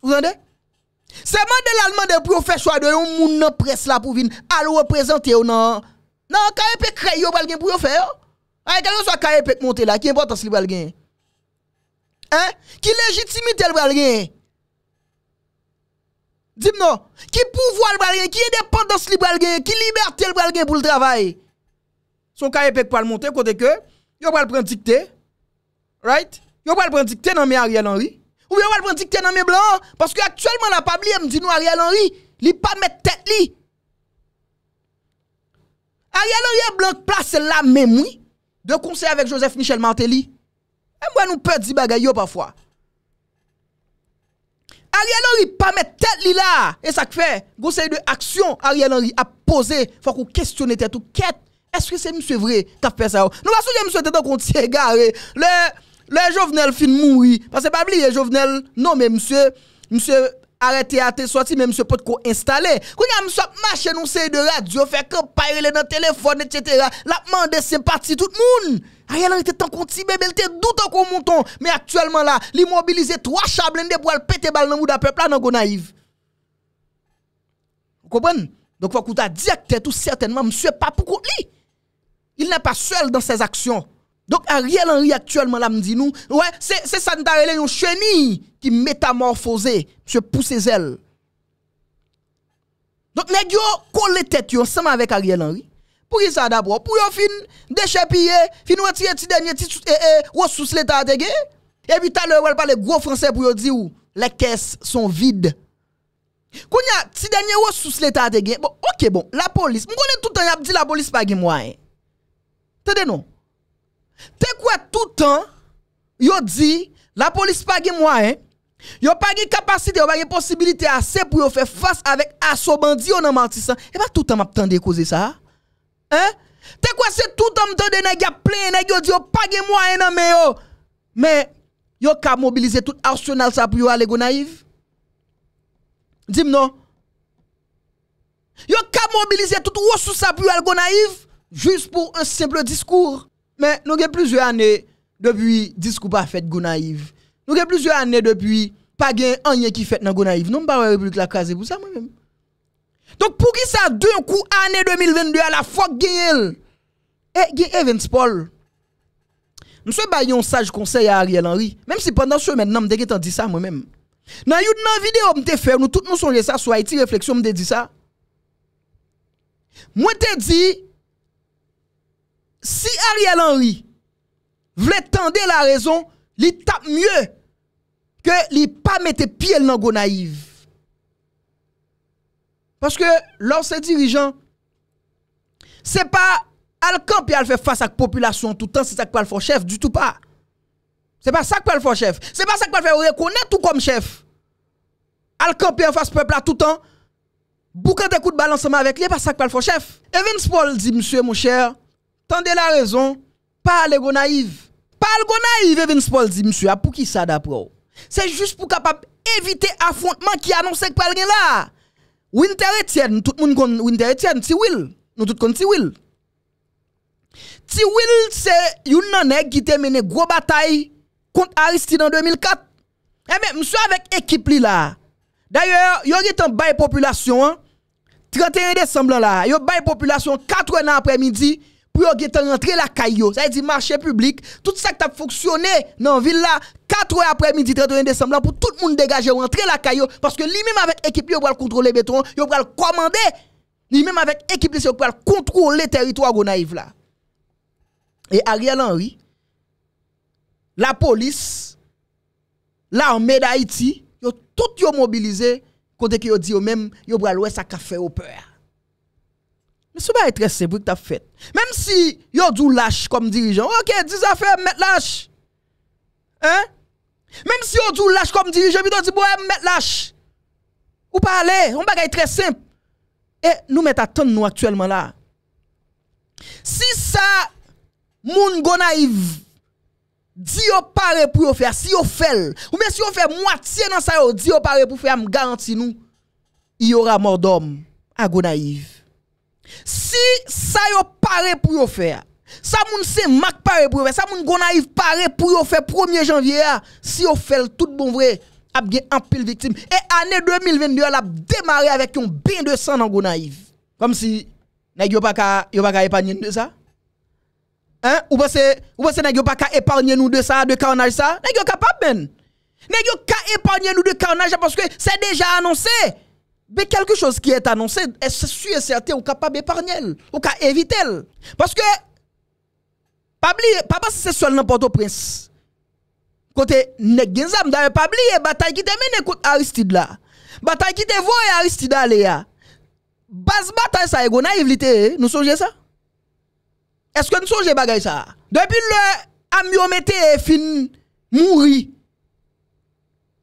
Ou zande? Se man de lalman de pou yo fè chwa de yon moun nan pres la pou vin al reprezentè ou nan? Nan, kare pe krey yo balgen pou yo fè yo? A, kare yo sou a kare pe montè la? Ki importans li balgen? Hein? Ki legitimite li balgen? Hein? Dis-moi, qui pouvoir le gagner, qui indépendance le qui liberté le gagner pour le travail. Son cas est pour le monter, côté que, yo va le prendre dicté. Right? Yo va le prendre dicté dans mes Ariel Henry. Ou bien va le prendre dicté dans mes blanc Parce que actuellement, la Pabli me dit nous Ariel Henry, il pas mettre tête li. Ariel Henry blanc place la même, oui. De conseil avec Joseph Michel Martelly. Et moi, nous perdre des bagailles parfois. Ariel Henry pa met tet li la. E sak fe, gosey de aksyon, Ariel Henry a pose, fwa kou kestyonne tet ou ket, eske se mswe vre, kaf pesa ou. Nou basouje mswe tet an konti se gare, le, le jovenel fin moui. Pase pa bli, le jovenel, non men mswe, mswe, arrêtez, à te sortir, même ce pote qu'on installé. Quand a sort marché, nous c'est de radio, fait campagne, dans le téléphone, etc. La demande sympathie tout le monde. Ariel était tant qu'on bébé, il était doute qu'on mouton. Mais actuellement là, il trois chablins pour pour péter balle dans le de peuple là, dans naïf Vous comprenez? Donc, vous dire que tout certainement, monsieur, pas pour lui. Il n'est pas seul dans ses actions. Donk Ariel Henry aktuelman la mdi nou, se sanitarele yon chenye ki metamorfose, se pousse zel. Donk negyo kole tete yon seman vek Ariel Henry, pou yon fin deshe piye, fin wè ti denye, wò sousleta a tege, e pi talè wè palè gro franse pou yon di ou, le kes son vide. Koun ya ti denye wò sousleta a tege, bon, ok bon, la polis, mwen konen toutan yon ap di la polis pagi mwen. Tede nou? T'es quoi tout le temps, yo dit, la police eh. pas eh? de moyen, yo pas de capacité, yo pas de possibilité assez pour faire face avec assaut bandit en martissant. Eh, Et pas tout le temps m'attendre causer ça. Hein? T'es quoi c'est tout le temps m'attendre nèg y a plein nèg yo dit yo pas de moyen nan mais yo. Mais yo ka mobiliser tout arsenal ça pour yo aller go naïve. Dis-moi non. Yo ka mobiliser tout ressource pour aller go naïve juste pour un simple discours. men nou ge plizye ane devu dis kou pa fet gounan yiv. Nou ge plizye ane devu pa gen anye ki fet nan gounan yiv. Nou mba wè repulik la kaze pou sa mwen mèm. Donk pou ki sa dè yon kou ane 2022 ala fok gen yel. E eh, gen Evans Paul. Nou se bayon saj konsey a Ariel Henry. Mèm si pandan sou men nan mde ge tan di sa mwen mèm. Nan yon nan vide ou mte fè nou tout moun sonje sa sou Haiti Reflexion mde di sa. Mwen te di si Ariel Henry voulait tendre la raison, il tape mieux que il pas mettre pied dans go naïve. Parce que lorsque dirigeant, c'est pas al camp qui fait face à la population tout le temps, c'est ça qu'il faut chef du tout pas. C'est pas ça qu'il faut chef. C'est pas ça qu'il le reconnaître tout comme chef. Al camp en face peuple là tout le temps. Boucan de coups de balle avec lui, pas ça qu'il faut faire chef. Evans Paul dit monsieur mon cher, de la raison, pas les go naïve. Pas le go naïve, Evans Paul dit, monsieur, pour qui ça d'après C'est juste pour capable éviter affrontement qui annonce que pas là. Winter Etienne, tout le monde connaît Winter Etienne, Will. Nous tous connaissons Will. Si Will, c'est une année qui a mené gros bataille contre Aristide en 2004. Eh bien, monsieur avec équipe là. D'ailleurs, a eu un bail population, 31 hein. décembre là, eu bail population 4 ans après-midi, pour yon rentrer rentre la caillou. Ça veut dire marché public, tout ça qui a fonctionné dans la ville là, 4 heures après-midi, 31 décembre, pour tout le monde dégager, rentrer la caillou, parce que lui-même avec l'équipe, il pral contrôler le béton, il pral commander, lui-même avec l'équipe, il pral contrôler territoire là. Et Ariel Henry, la police, l'armée d'Haïti, ils ont tout mobilisé, quand ils ont dit eux-mêmes, ils pral le sa au peur. Mais ce n'est très simple que tu as fait. Même si yo du lâche comme dirigeant, ok, 10 affaires, mettre lâche. Hein? Même si yo du lâche comme dirigeant, tu dis, mettre lâche. Ou pas aller, on bagaille très simple. Et nous mettons attendre nous actuellement là. Si ça, moun gonaïve, dit au pare pour yo faire, si yo fait, ou même si on fait moitié dans ça, yo dit au pare pour faire, me garantis nous, il y aura mort d'homme à gonaïve. Si ça yo paraît pour yo faire, ça moun c'est mak pare pour yo faire, ça moun gonaïve paraît pour yo faire 1er janvier, si yo fait tout bon vrai, a bien en pile victime. Et année 2022, elle a démarré avec un bain de sang dans gonaïve. Comme si, n'ayez pas qu'à, yo pas épargner de ça. Hein? Ou pense, ou pas qu'à épargner nous de ça, de carnage ça? N'ayez capable ben. N'ayez épargner nous de carnage parce que c'est déjà annoncé mais quelque chose qui est annoncé, est ce sûr et certain, ou capable d'épargner, ou capable d'éviter. Parce que, pas parce que c'est seulement Port-au-Prince. Côté nest d'ailleurs, pas oublier, bataille qui te mène contre Aristide là. Bataille qui te voit Aristide là. Base bataille ça, Ego naïveté, eh? nous songez ça? Est-ce que nous songez bagay ça? Depuis le Amiomete fin mouri,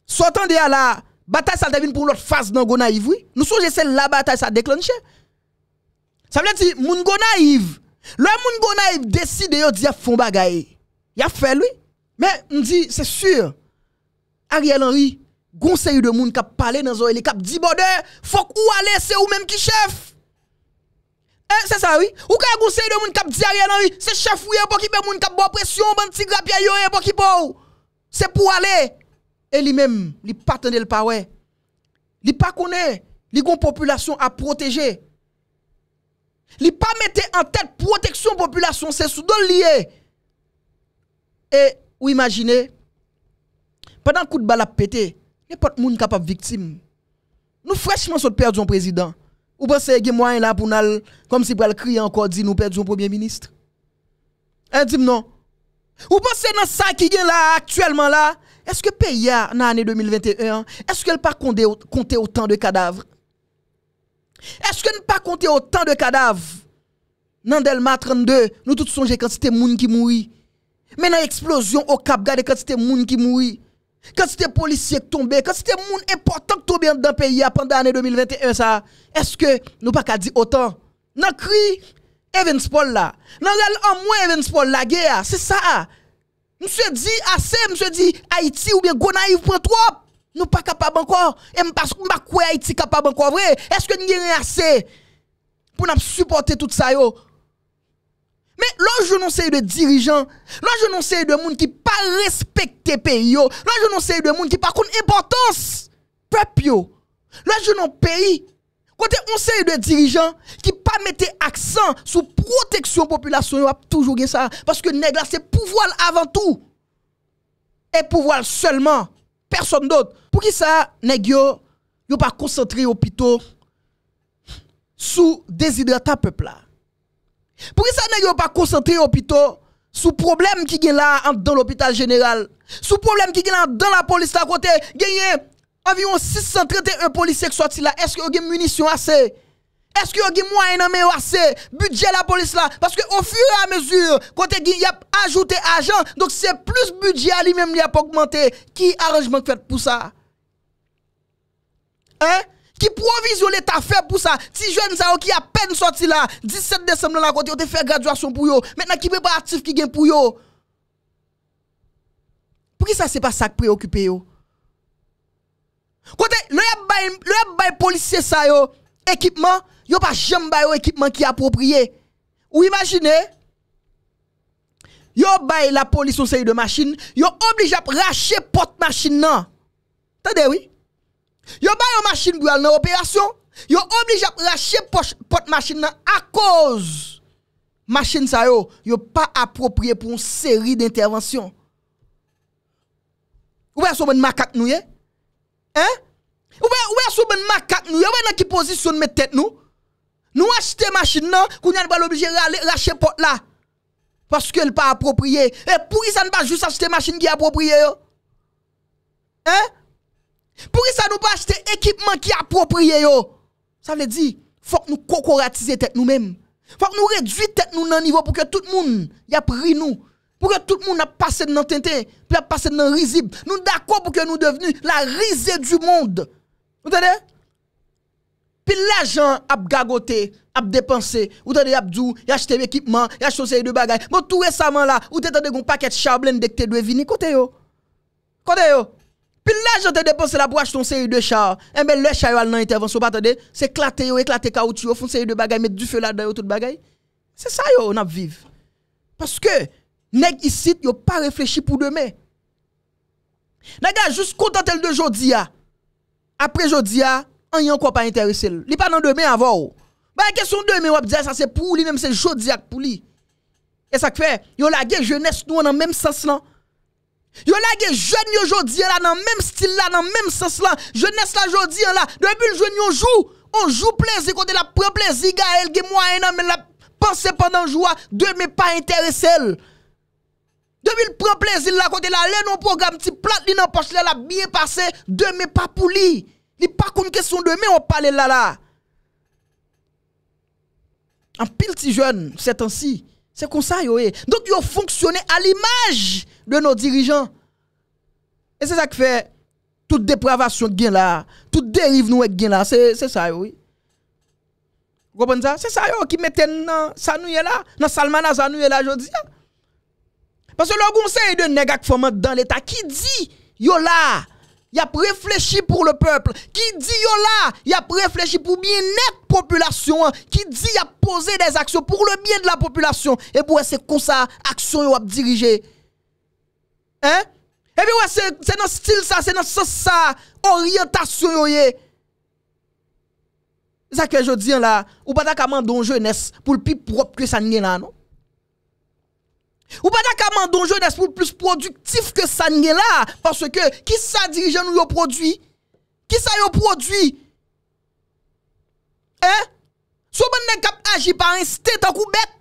sortant de là, bataille ça devine pour l'autre phase dans Gonaïve, oui. Nous songez c'est la bataille ça déclenche. Ça veut dire, moun Gonaïve, le moun Gonaïve décide de dire font bagaille. Il a fait lui. Mais on dit, c'est sûr, Ariel Henry, conseil de moun qui parlé dans les a dit il faut ou aller, c'est ou même qui chef. Eh, c'est ça, oui. Ou ka conseil de moun qui dit Ariel Henry, c'est chef ou yon pour qui moun qui bon pression, bon petit grapia yon pour qui bon. C'est pour aller. Et lui-même, il pas de le Il Il Il pas connaît, il une population à protéger. Il pas mis en tête protection population, c'est sous lié. Et vous imaginez pendant le coup de balle à pas n'importe monde capable victime. Nous fraîchement sommes perdus un président. Vous pensez que moyen là pour nous comme si nous crier encore dit nous perdons un premier ministre. Elle hein, dit non. Vous pensez dans ça qui est là actuellement là, est-ce que pays a, dans l'année 2021, est-ce qu'elle pas compté autant de cadavres? Est-ce qu'elle pas compté autant de cadavres? Dans Delma 32, nous tous songeons quand c'était moun qui mourit. Mais dans l'explosion au Cap, garde quand c'était moun qui mourit. Quand c'était policiers qui tombaient, quand c'était moun important qui tombait dans le pays pendant l'année 2021, ça, est-ce que nous pas qu'à dire autant? Dans le cri, Evans Paul là, dans en moins Evans Paul la guerre, c'est ça. Mse di ase, mse di Haiti ou bien Gonaive.wap, nou pa kapab anko, e mba kwe Haiti kapab anko avre, eske nye re ase pou nap supporte tout sa yo. Me, lò jounon se yon dirijan, lò jounon se yon moun ki pa respekte pe yo, lò jounon se yon moun ki pa kon importans pe pyo, lò jounon pe yon. Côté conseil de dirigeants qui pas mettre accent sur protection population, a toujours ça parce que nèg c'est pouvoir avant tout et pouvoir seulement, personne d'autre. Pour qui ça nèg yo pas concentré hôpitaux sous déshydrata peuple là. Pour qui ça nèg yo pas concentré hôpitaux sous problème qui est là dans l'hôpital général, sous problème qui est là dans la police à côté, gagné Avion 631 polisye ki soti la, eske yon gen munisyon ase? Eske yon gen mwanyan men yo ase? Budye la polis la? Paske ou fure a mezur, kote gen yon ajoute ajan, donk se plus budye a li menm li ap augmente. Ki aranjman kvet pou sa? Hein? Ki provizyon l'etat fe pou sa? Ti jwen sa yo ki apen soti la, 17 Desemblan la kote yo te fè graduasyon pou yo, menna ki be pa atif ki gen pou yo. Pou ki sa se pa sa ki preokupye yo? Quand le yap bay policier sa yo, équipement, yo pas jem bay équipement qui est approprié. Ou imaginez, yo bay la police ou série de machine, yo oblige à rache pot machine nan. Tade oui? Yo bay machine pour une nan opération, yo oblige à rache pot machine à cause machine sa yo, pas approprié pour une série d'interventions. Ou pas son ben macaque nouye? Hein? Ou bien, sous ben macaque nous, ou dans qui position mettre tête nous? Nous achetons machine non, qu'on a pas l'obligé de lâcher porte là. Parce qu'elle pas appropriée. Et pour ça ne pas juste acheter machine qui est appropriée Hein? Pour ça nous pas acheter équipement qui est approprié yo. Ça veut dire faut que nous cocoratiser tête nous-mêmes. Faut que nous réduire tête nous dans niveau pour que tout le monde y a pris nous pour que tout le monde a passé dans tintin, puis a passé dans risible. Nous d'accord pour que nous devenions la risée du monde. Vous entendez? Puis l'argent a gagoté, a dépensé, ou t'as a il a acheté l'équipement, a acheté une série de bagages. Bon, tout récemment là, Vous entendez un paquet de charbon, dès que t'es venu côté yo. Côté yo. Puis l'argent a dépensé la pour acheter une série de chars. Et eh bien, le char dans l'intervention, pas c'est éclaté yo, éclaté caoutchouc, font une série de bagages, mettre du feu là-dedans, tout bagaille. C'est ça yo, on a vivre. Parce que, Nèk isit, yo pa reflechi pou demè. Nèk a, jous kontantel de jodi a. Apre jodi a, an yon ko pa interesel. Li pa nan demè avò. Ba yon e kesyon demè wap, diya sa se pou li, mèm se jodi ak pou li. E sa kwe, yon la gen jones nou an an mèm sens lan. Yon la gen jonyo jodi a la, nan mèm stil la, nan mèm sens lan. Jones la jody a la, nan mèm jonyo jou. On jou plez, ekote la pre plez, i ga elge mwa enan, men la pense pandan jowa, demè pa interesel. Demi l'prop le zil la kote la, le nou program ti plat li nan poch le la, biye pase, deme pa pou li. Ni pa koun kesyon deme ou pale la la. An pil ti joun, setan si, se konsa yo e. Eh. Donk yo fonksyone al imaj de nou dirijan. E se sa ki fe, tout depravasyon gen la, tout deriv nou e gen la, se sa yo e. Gopon za, se sa yo ki meten nan sanuye la, nan salmana sanuye la, jodi ya. Parce que le conseil de négac qui dans l'État qui dit, yo là, y a réfléchi pour le peuple, qui dit yo là, y a réfléchi pour bien-être population, qui dit y a posé des actions pour le bien de la population. Et pour c'est comme ça, action yo a dirigé. Hein? Et puis ouais, c'est dans style ça, c'est dans sens ça, orientation yo C'est ça que je dis là, ou pas ta jeunesse pour le plus propre que ça n'y là, non? Ou pa ta kam an donjon nes mou plus prodiktif ke sa nye la? Parce ke, ki sa dirijen ou yo prodwi? Ki sa yo prodwi? Eh? Sou men bon nen kap aji pa ren siten tak ou bet?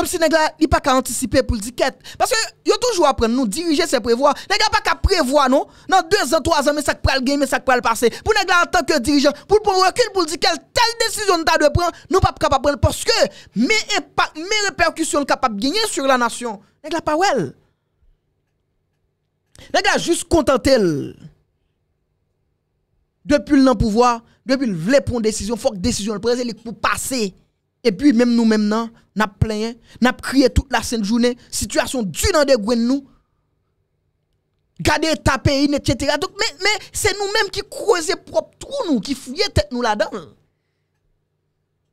Comme si nèg là, il pas qu'à anticiper pour le ticket. Parce que yo toujours apprendre nous diriger c'est prévoir. Nèg pas qu'à prévoir non. Dans deux ans, trois ans, mais ça le gagner, mais ça le passer. Pour nèg là en tant que dirigeant, pour prendre recul pour dire quelle telle décision nous de prendre, nous pas capable prendre parce que mes impact, mes capables capable gagner sur la nation. Nèg là pas well. Nèg là juste contentel. Depuis le non pouvoir, depuis le vrai prendre décision, faut que décision le président pour passer. E pi, mèm nou mèm nan, nap plèye, nap kriye tout la sènde jounè, sityasyon dù nan de gwen nou, gade tapè, inè, tchèteratouk, mèm, mèm, sè nou mèm ki kroze prop trou nou, ki fuyè tèk nou la dan.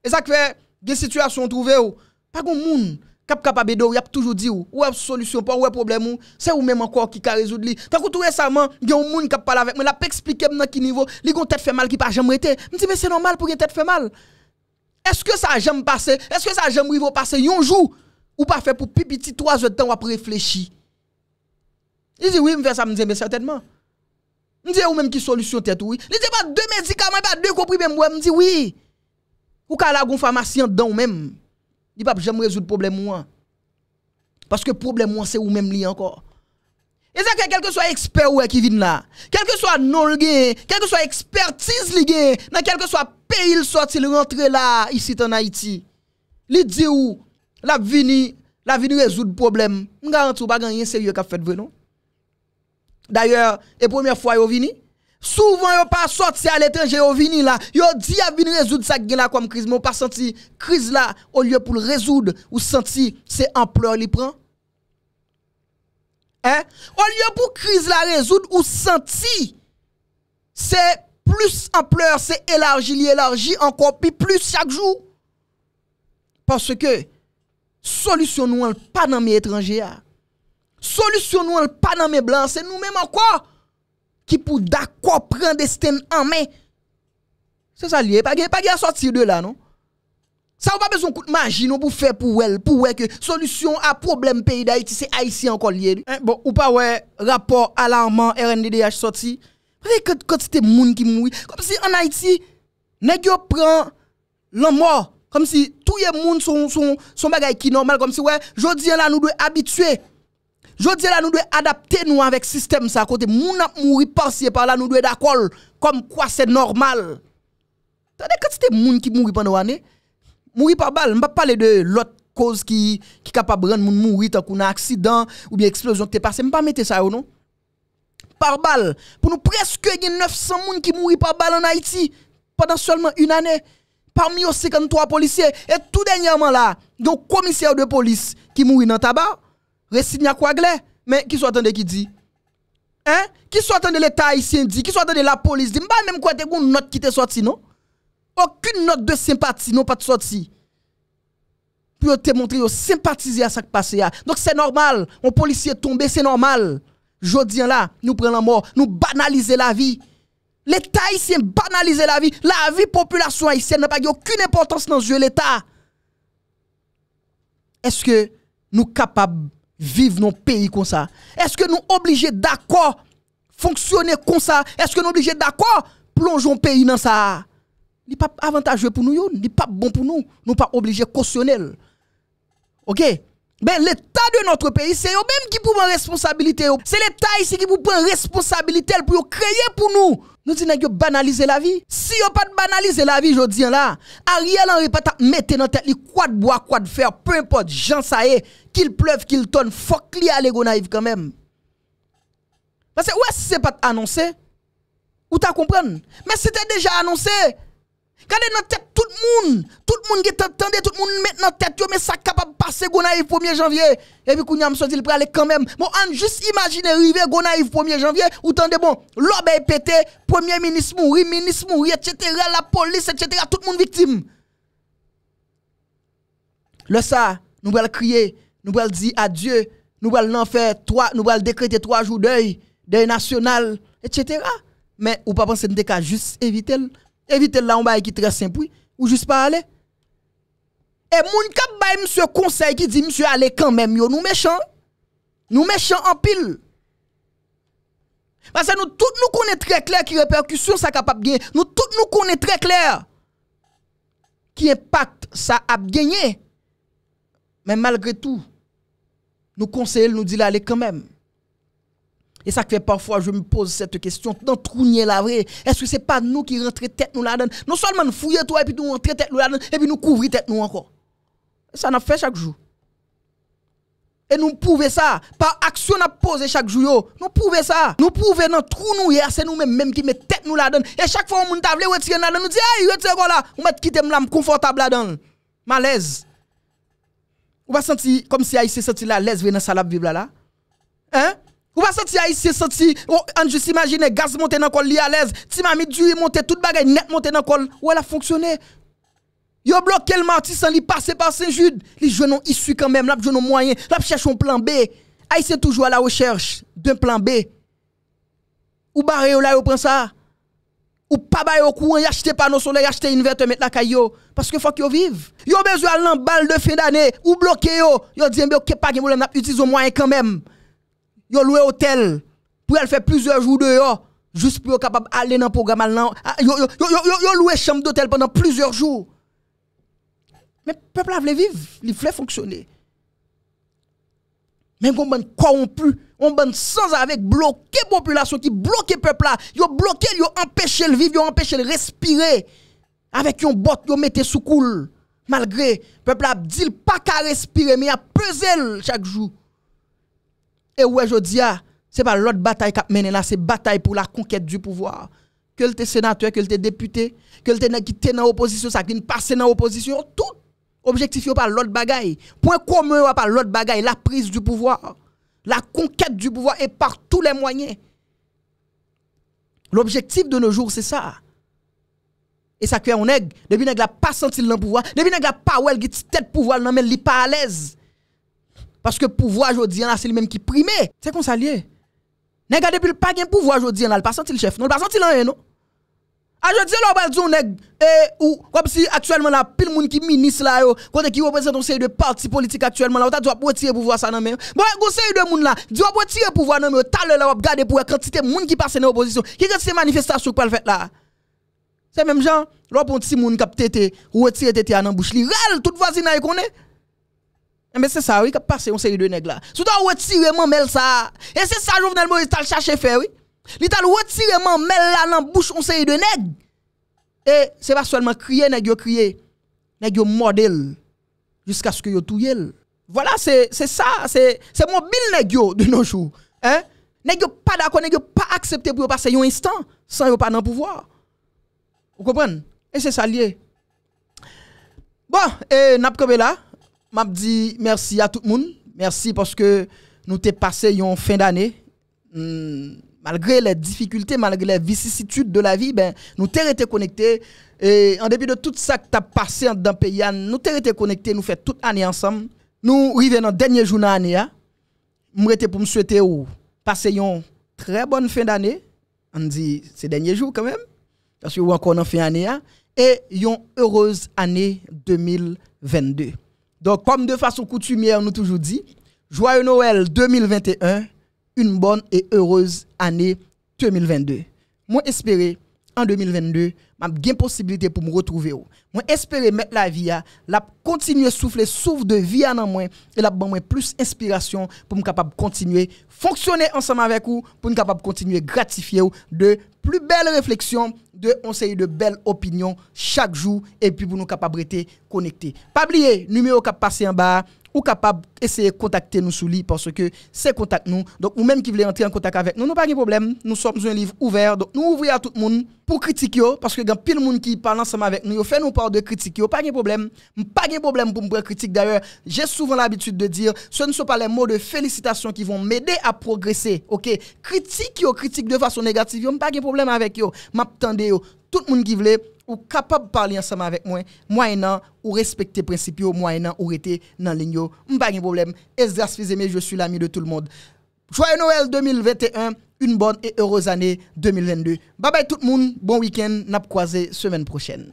E sa kwe, gen sityasyon trouvé ou, pa kon moun, kap kap abedou, yap toujou di ou, ou ap solusyon pa, ou ap problem ou, sè ou mèm ankor ki ka rezoud li. Ta koutou e sarman, gen ou moun kap pala vek, mèm la pe eksplike mèm nan ki nivou, li kon tèt fè mal ki pa jèm rete, mèm Est-ce que ça a jamais passé Est-ce que ça a jamais passé un jour ou pas fait pour pipiti trois heures de temps après réfléchir Il dit oui, me fait ça, me dit mais certainement. Me dit ou même qui solution tête oui. Il dit pas bah, deux médicaments, pas bah, deux comprimés, moi me dit oui. Ou quand la gon pharmacien dedans même. Il pas jamais résoudre problème moi. Parce que le problème moi c'est ou même lié encore. Et ça quel que soit expert ou qui vient là, quel que soit non quel que soit expertise li dans quel que soit pays il sort, il rentre là ici en Haïti. Li dit ou la vini, la vini résoudre problème. On garantit ou pas rien sérieux qu'a fait non. D'ailleurs, et première fois yo vini, Souvent, yo pas sorti à l'étranger, yo vini là. yo dit à vini résoudre ça là comme crise. Mais pas senti crise là, au lieu pour le résoudre, ou senti c'est ampleur li prend. O liyo pou kriz la rezoud ou senti, se plus ampleur, se elarji, li elarji, anko pi plus sakjou. Pase ke solusyon nou an pa nan mi etranje a. Solusyon nou an pa nan mi blan, se nou menman kwa? Ki pou da kwa pren desten anmen. Se sa liye, pa ge a soti de la nou. Sa ou pa bezon kout majinon pou fè pou wèl, pou wèk, solusyon a problem peyi d'Haïti, se Haïti an kol yè. Eh, bon, ou pa wè, rapor alarmant, RNDDH soti, kote te moun ki moui, kom si an Haïti, nek yo pran lan mò, kom si touye moun son bagay ki normal, kom si wè, jodien la nou dwe abitue, jodien la nou dwe adapte nou avèk sistem sa, kote moun ap moui par siye par la nou dwe d'akol, kom kwa se normal. Sa de kote te moun ki moui pan ou anè, mourir par balle, on pas parler de l'autre cause qui qui capable rendre moun mourir tant qu'on accident ou bien explosion qui t'est passé, pas mettre ça non par balle. Pour nous presque 900 moun qui mourent par balle en Haïti pendant seulement une année. Parmi les 53 policiers et tout dernièrement là, donc commissaire de police qui mourit dans tabac, quoi gle. mais qui soit attendu qui dit Hein? Qui soit de l'État haïtien dit, qui soit attendu la police dit, pas même quoi t'es une note qui te sorti non Akin not de simpati, nou pat sot si. Pyo te montri yo simpatize a sak pase ya. Donk se normal, moun polisiye tombe, se normal. Jodien la, nou pren la mor, nou banalize la vi. L'Etat yi se banalize la vi. La vi populasyon yi se ne bagi okun importans nan zye l'Etat. Eske nou kapab vive nou peyi kon sa? Eske nou oblije da kwa fonksyone kon sa? Eske nou oblije da kwa plonjoun peyi nan sa a? n'est pas avantageux pour nous, n'est pas bon pour nous. Nous pas obligés cautionnel. OK ben, l'État de notre pays, c'est eux-mêmes qui prennent responsabilité. C'est l'État ici qui prend responsabilité pour créer pour nous. Nous disons que banaliser la vie. Si on pas banaliser la vie, je dis là, Ariel Henry pas mettre dans tête quoi de bois, quoi de fer, peu importe, Jean ça est, qu'il pleuve, qu'il tonne, faut qu'il aller naïve quand même. Parce que ouais, si c'est pas annoncé, ou t'as compris. Mais c'était déjà annoncé. Gardez dans tête tout le monde. Tout le monde qui t'entendait, tout le monde met dans tête, mais ça capable de passer Gonaïve 1er janvier. Et puis, Kounyam qu'il il aller quand même. Bon, on juste imaginer arriver Gonaïve 1er janvier, ou de bon, l'obé est pété, premier ministre mourit, ministre mourit, etc., la police, etc., tout le monde victime. Le ça, nous voulons crier, nous voulons dire adieu, nous voulons trois, nous décréter trois jours d'œil, d'œil national, etc. Mais ou pas penser que nous juste éviter Évitez là, on va qui très simple, ou juste pas aller. Et moun kap bay monsieur conseil qui dit monsieur allez quand même yo nous méchants. Nous méchants en pile. Parce que nous tous nous connaissons très clair qui répercussion ça capable gagner. Nous tous nous connaissons très clair qui impact ça a gagné. Mais malgré tout, nous conseillons nous dit allez quand même. Et ça fait parfois, je me pose cette question, dans trounier la vraie, est-ce que c'est pas nous qui rentrons tête nous là-dedans Non seulement nous fouiller toi, et puis nous rentrons tête nous là-dedans, et puis nous couvrir tête nous encore. Ça n'a fait chaque jour. Et nous pouvons ça. Par action, nous poser chaque jour. Nous pouvons ça. Nous pouvons dans trou nous hier, c'est nous-mêmes même qui mettons tête nous là-dedans. Et chaque fois, on nous table, retirer là nous disons, hey, retire là, on va quitter là, confortable là-dedans. Malaise. On va sentir comme si Aïssé sentit la l'aise dans sa Bible là. Hein? Ou pas senti haïtien senti, on juste imaginer gaz monter dans col li à l'aise, ti du duri monter toute bagay net monte dans col, ou elle a fonctionné. Yo bloqué le Marty sans li passer par Saint-Jude, li ont issu quand même, la ont moyen, La cherche un plan B. est toujours à la recherche d'un plan B. Ou barré ou là yo prend ça. Ou pas bail au courant, acheter panneau solaire, acheter inverteur mettre la caillou parce que faut qu'ils vivent. Yo besoin l'emballe de fin d'année ou bloqué yo, yo dit mais OK pas de problème, utilise moyen quand même yo loué hôtel pour elle faire plusieurs jours dehors juste pour capable aller dans le programme là ah, yo yo yo yo, chambre d'hôtel pendant plusieurs jours mais le peuple a voulu vivre il voulait fonctionner mais on ban corrompu on bande sans avec la population qui le peuple là ont bloqué ont empêché le vivre ont empêché le respirer avec un bot ont mettez sous coule malgré Le peuple a dit pas qu'à respirer mais il a peser chaque jour et ouais, je dis, n'est ah, pas l'autre bataille qui a mené là, c'est bataille pour la conquête du pouvoir. Que le sénateur, que le député, que le qui était dans l'opposition, ça qui passe dans l'opposition, tout objectif par l'autre bagaille. Point commun par l'autre bagaille, la prise du pouvoir, la conquête du pouvoir et par tous les moyens. L'objectif de nos jours, c'est ça. Et ça crée un nègre, depuis nègre la pas senti le pouvoir, depuis nègre la pas où elle tête pouvoir, non mais n'est pas à l'aise. Parce que pouvoir, aujourd'hui, c'est lui-même qui prime. C'est comme ça lié. Nèg a depuis pas gain pouvoir aujourd'hui là, pas senti le chef, non, pas senti rien non. A jodi on va dire nèg eh, ou comme si actuellement la pile moun qui ministre là yo, qui représente un série de partis politiques actuellement là, tu t'a doit retirer pouvoir ça nan mais. Bon, un série de moun là, doit retirer pouvoir nan mais, t'a là on garder pour quantité moun qui passe dans opposition. Qui ces manifestations pour le fait là. C'est même gens, l'on prend petit moun cap tete, ou retirer tété dans bouche li, rel toute voisine y connaît. Eh, mais c'est ça, oui, qui a passé une série de nègres là. a retirer mon mail ça. Et c'est ça, Jovenel Moïse, t'as le cherché faire, oui. Il t'a retiré mon mail là dans la bouche une série de nègres. Et eh, c'est pas seulement crier, nègre crier. Nègre modèle. Jusqu'à ce que yo touye. Voilà, c'est ça, c'est mobile nègre de nos jours. Hein? Nègre pas d'accord, nègre pas accepté pour passer un instant sans yo pas dans pouvoir. Vous comprenez? Et c'est ça lié. Bon, et n'a pas là m'a dit merci à tout le monde. Merci parce que nous avons passé une fin d'année. Hmm, malgré les difficultés, malgré les vicissitudes de la vie, ben, nous avons été connectés. Et en dépit de tout ça que tu as passé dans le pays, nous avons été connectés, nous fait toute l'année ensemble. Nous arrivons dans dernier jour de l'année. Je hein. pour me souhaiter ou passer une très bonne fin d'année. On dit ces derniers jours quand même, parce que vous encore en fin d'année. Hein. Et une heureuse année 2022. Donc, comme de façon coutumière, nous toujours dit, Joyeux Noël 2021, une bonne et heureuse année 2022. Moi, espérer en 2022, m'a bien possibilité pour me retrouver. Moi espérer mettre la vie à, la continuer souffler souffle de vie en moi et la bon plus inspiration pour me capable continuer fonctionner ensemble avec vous pour me capable continuer gratifier de plus belles réflexions, de conseils de belles opinions chaque jour et puis vous nous capables de connecter. Pas oublier, numéro qui passez en bas, ou capable d'essayer de contacter nous sous lit parce que c'est contact nous. Donc, ou même qui voulez entrer en contact avec nous, nous pas de problème. Nous sommes un livre ouvert. Donc, nous ouvrons à tout le monde pour critiquer parce que il y a pile de monde qui parle ensemble avec nous. Ils fait nous part de critique. Pas de problème. Pas de problème pour me critiquer D'ailleurs, j'ai souvent l'habitude de dire ce ne sont pas les mots de félicitations qui vont m'aider à progresser. OK? Critique yo, critique de façon négative. Pas de problème avec yo. M'attendez Tout le monde qui voulait ou kapab parli ansama vek mwen, mwa enan ou respekte principyo, mwa enan ou rete nan linyo, mba gen problem, es dras fizeme, je sou l'ami de tout l'monde. Joye Noël 2021, un bon e heureux ane 2022. Babay tout moun, bon week-end, nap kwaze semen prochen.